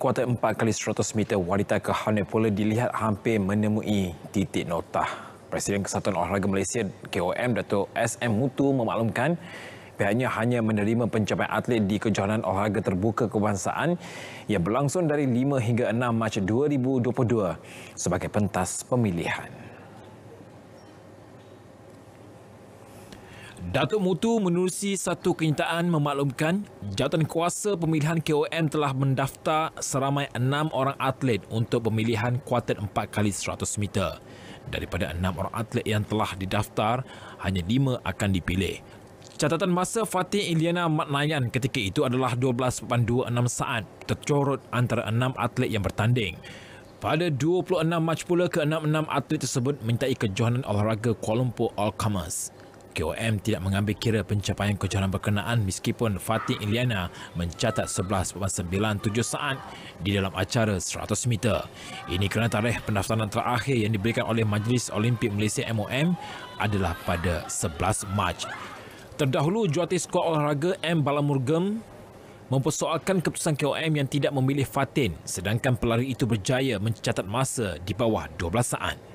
Kuartal empat kali 100 meter wanita ke Hanepola dilihat hampir menemui titik nota. Presiden Kesatuan Olahraga Malaysia KOM Dato' SM Mutu memaklumkan pihaknya hanya menerima pencapaian atlet di kejohanan olahraga terbuka kebangsaan yang berlangsung dari 5 hingga 6 Mac 2022 sebagai pentas pemilihan. Datuk Mutu menerusi satu kenyataan memaklumkan jawatan kuasa pemilihan KOM telah mendaftar seramai enam orang atlet untuk pemilihan kuartet empat kali seratus meter. Daripada enam orang atlet yang telah didaftar, hanya lima akan dipilih. Catatan masa Fatih Iliana Matnayan ketika itu adalah 12.26 saat tercorot antara enam atlet yang bertanding. Pada 26 Mac pula, ke enam 6 atlet tersebut mintai kejohanan olahraga Kuala Lumpur All Commerce. KOM tidak mengambil kira pencapaian kejohanan berkenaan meskipun Fatih Iliana mencatat 11.97 saat di dalam acara 100 meter. Ini kerana tarikh pendaftaran terakhir yang diberikan oleh Majlis Olimpik Malaysia MOM adalah pada 11 Mac. Terdahulu, juati skuad olahraga M. Balamurgem mempersoalkan keputusan KOM yang tidak memilih Fatin sedangkan pelari itu berjaya mencatat masa di bawah 12 saat.